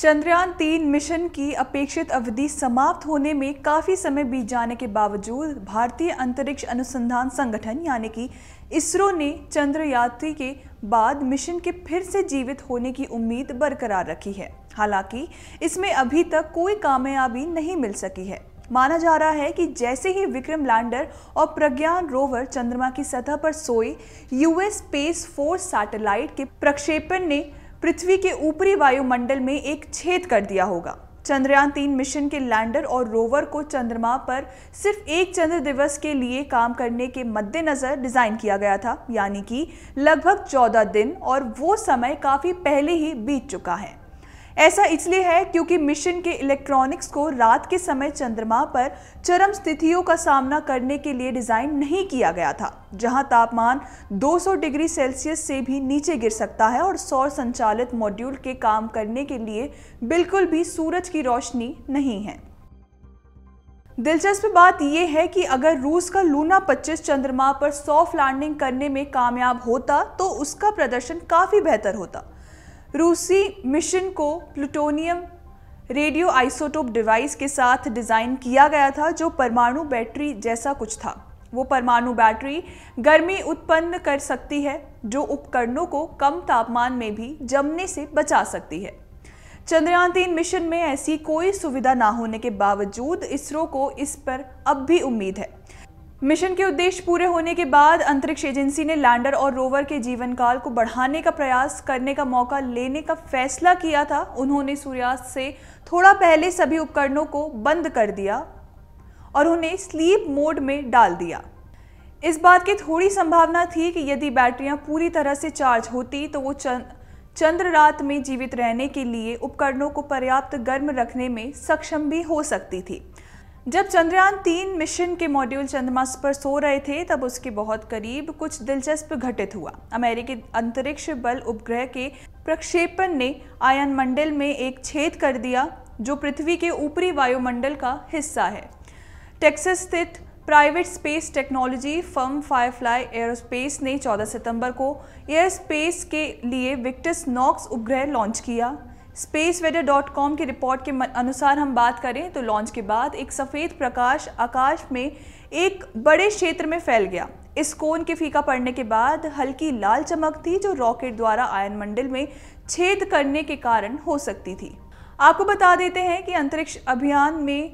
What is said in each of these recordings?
चंद्रयान तीन मिशन की अपेक्षित अवधि समाप्त होने में काफ़ी समय बीत जाने के बावजूद भारतीय अंतरिक्ष अनुसंधान संगठन यानी कि इसरो ने चंद्रयात्री के बाद मिशन के फिर से जीवित होने की उम्मीद बरकरार रखी है हालांकि इसमें अभी तक कोई कामयाबी नहीं मिल सकी है माना जा रहा है कि जैसे ही विक्रम लैंडर और प्रज्ञान रोवर चंद्रमा की सतह पर सोए यूएस स्पेस फोर्स सैटेलाइट के प्रक्षेपण ने पृथ्वी के ऊपरी वायुमंडल में एक छेद कर दिया होगा चंद्रयान तीन मिशन के लैंडर और रोवर को चंद्रमा पर सिर्फ एक चंद्र दिवस के लिए काम करने के मद्देनज़र डिज़ाइन किया गया था यानी कि लगभग 14 दिन और वो समय काफ़ी पहले ही बीत चुका है ऐसा इसलिए है क्योंकि मिशन के इलेक्ट्रॉनिक्स को रात के समय चंद्रमा पर चरम स्थितियों का सामना करने के लिए डिज़ाइन नहीं किया गया था जहां तापमान 200 डिग्री सेल्सियस से भी नीचे गिर सकता है और सौर संचालित मॉड्यूल के काम करने के लिए बिल्कुल भी सूरज की रोशनी नहीं है दिलचस्प बात यह है कि अगर रूस का लूना 25 चंद्रमा पर सॉफ्ट लैंडिंग करने में कामयाब होता तो उसका प्रदर्शन काफ़ी बेहतर होता रूसी मिशन को प्लूटोनियम रेडियो आइसोटोप डिवाइस के साथ डिज़ाइन किया गया था जो परमाणु बैटरी जैसा कुछ था वो परमाणु बैटरी गर्मी उत्पन्न कर सकती है जो उपकरणों को कम तापमान में भी जमने से बचा सकती है चंद्रयान तीन मिशन में ऐसी कोई सुविधा ना होने के बावजूद इसरो को इस पर अब भी उम्मीद है मिशन के उद्देश्य पूरे होने के बाद अंतरिक्ष एजेंसी ने लैंडर और रोवर के जीवन काल को बढ़ाने का प्रयास करने का मौका लेने का फैसला किया था उन्होंने सूर्यास्त से थोड़ा पहले सभी उपकरणों को बंद कर दिया और उन्हें स्लीप मोड में डाल दिया इस बात की थोड़ी संभावना थी कि यदि बैटरियां पूरी तरह से चार्ज होती तो वो चंद्र रात में जीवित रहने के लिए उपकरणों को पर्याप्त गर्म रखने में सक्षम भी हो सकती थी जब चंद्रयान तीन मिशन के मॉड्यूल चंद्रमास पर सो रहे थे तब उसके बहुत करीब कुछ दिलचस्प घटित हुआ अमेरिकी अंतरिक्ष बल उपग्रह के प्रक्षेपण ने आयन मंडल में एक छेद कर दिया जो पृथ्वी के ऊपरी वायुमंडल का हिस्सा है टेक्सास स्थित private space technology firm Firefly Aerospace ने 14 सितंबर को एयरस्पेस के लिए विक्टस नॉक्स उपग्रह लॉन्च किया स्पेस वेदर डॉट कॉम की रिपोर्ट के अनुसार हम बात करें तो लॉन्च के बाद एक सफ़ेद प्रकाश आकाश में एक बड़े क्षेत्र में फैल गया इस कोन के फीका पड़ने के बाद हल्की लाल चमक थी जो रॉकेट द्वारा आयन मंडल में छेद करने के कारण हो सकती थी आपको बता देते हैं कि अंतरिक्ष अभियान में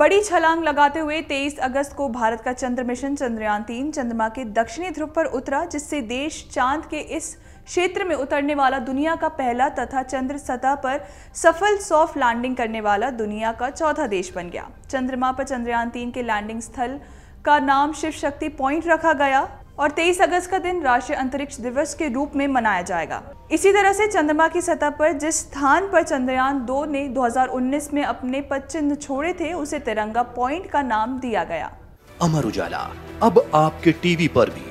बड़ी छलांग लगाते हुए 23 अगस्त को भारत का चंद्र मिशन चंद्रयान तीन चंद्रमा के दक्षिणी ध्रुव पर उतरा जिससे देश चांद के इस क्षेत्र में उतरने वाला दुनिया का पहला तथा चंद्र सतह पर सफल सॉफ्ट लैंडिंग करने वाला दुनिया का चौथा देश बन गया चंद्रमा पर चंद्रयान तीन के लैंडिंग स्थल का नाम शिव शक्ति पॉइंट रखा गया और 23 अगस्त का दिन राष्ट्रीय अंतरिक्ष दिवस के रूप में मनाया जाएगा इसी तरह से चंद्रमा की सतह पर जिस स्थान पर चंद्रयान दो ने 2019 में अपने पद छोड़े थे उसे तिरंगा पॉइंट का नाम दिया गया अमर उजाला अब आपके टीवी पर भी